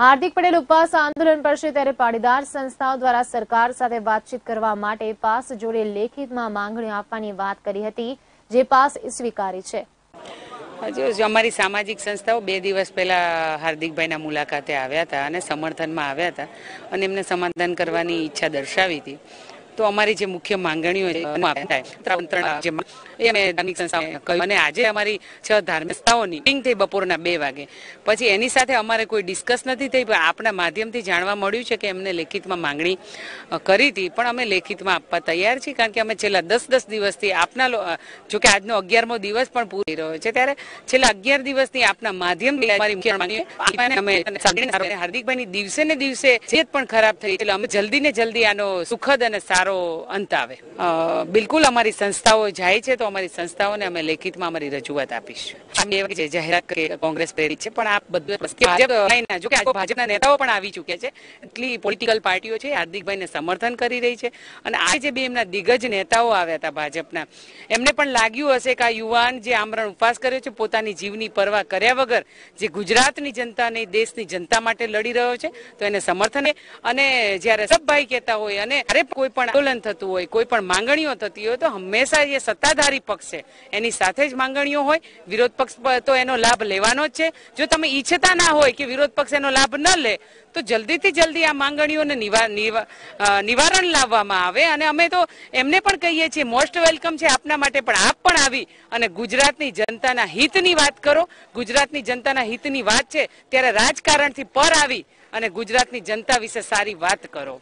હાર્દિક પટેલ ઉપવાસ આંદોલન પર છે ત્યારે પાટીદાર સંસ્થાઓ દ્વારા સરકાર સાથે વાતચીત કરવા માટે પાસ જોડે લેખિતમાં માંગણીઓ આપવાની વાત કરી હતી જે પાસ સ્વીકારી છે હજુ અમારી સામાજિક સંસ્થાઓ બે દિવસ પહેલા હાર્દિકભાઈના મુલાકાતે આવ્યા હતા અને સમર્થનમાં આવ્યા હતા અને એમને સમાધાન કરવાની ઈચ્છા દર્શાવી હતી તો અમારી જે મુખ્ય માંગણીઓ અને આજે અમારી છ ધાર્મિક સંસ્થાઓની મિટિંગ થઈ બપોરના બે વાગે પછી એની સાથે અમારે કોઈ ડિસ્કસ નથી થઈ પણ આપણા માધ્યમથી જાણવા મળ્યું છે કે એમને લેખિતમાં માંગણી કરી હતી પણ અમે લેખિતમાં આપવા તૈયાર છીએ કારણ કે અમે છેલ્લા દસ દસ દિવસથી આપના જો કે આજનો અગિયારમો દિવસ પણ પૂરો થઈ રહ્યો છે ત્યારે છેલ્લા અગિયાર દિવસની આપના માધ્યમથી હાર્દિકભાઈની દિવસે ને દિવસે સેહત પણ ખરાબ થઈ એટલે અમે જલ્દી ને જલ્દી આનો સુખદ અને સારો સારો અંત આવે બિલકુલ અમારી સંસ્થાઓ જાય છે તો અમારી સંસ્થાઓને અમે લેખિતમાં અમારી રજૂઆત આપીશું બે જાહેરાત કે કોંગ્રેસ પ્રેરિત છે પણ આ બધું જો કે ભાજપના નેતાઓ પણ આવી ચૂક્યા છે એટલી પોલિટિકલ પાર્ટીઓ છે હાર્દિકભાઈને સમર્થન કરી રહી છે અને આ જે બે એમના દિગ્ગજ નેતાઓ આવ્યા હતા ભાજપના એમને પણ લાગ્યું હશે કે આ યુવાન જે આમરણ ઉપવાસ કર્યો છે પોતાની જીવની પરવા કર્યા વગર જે ગુજરાતની જનતા ને દેશની જનતા માટે લડી રહ્યો છે તો એને સમર્થન અને જ્યારે સબભાઈ કહેતા હોય અને અરે કોઈ પણ આંદોલન થતું હોય કોઈ પણ માંગણીઓ થતી હોય તો હંમેશા જે સત્તાધારી પક્ષ છે એની સાથે જ માંગણીઓ હોય વિરોધ પક્ષ તો એનો લાભ લેવાનો જ છે જો તમે ઈચ્છતા ના હોય કે વિરોધ પક્ષ એનો લાભ ન લે તો જલ્દીથી જલ્દી આ માંગણીઓને નિવારણ લાવવામાં આવે અને અમે તો એમને પણ કહીએ છીએ મોસ્ટ વેલકમ છે આપના માટે પણ આપ પણ આવી અને ગુજરાતની જનતાના હિતની વાત કરો ગુજરાતની જનતાના હિતની વાત છે ત્યારે રાજકારણથી પર આવી અને ગુજરાતની જનતા વિશે સારી વાત કરો